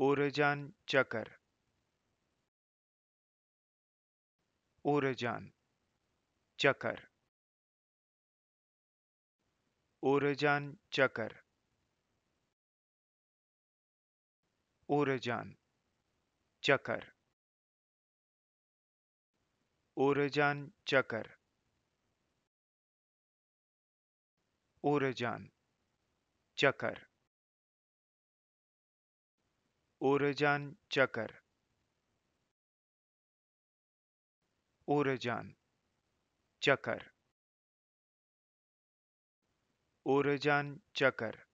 ओरजान चकर ओरजान चकर ओरजान चकर ओरजान चकर ओरजान चकर ओरजान चकर ओरजान चकर ओरजान चकर ओरजान चकर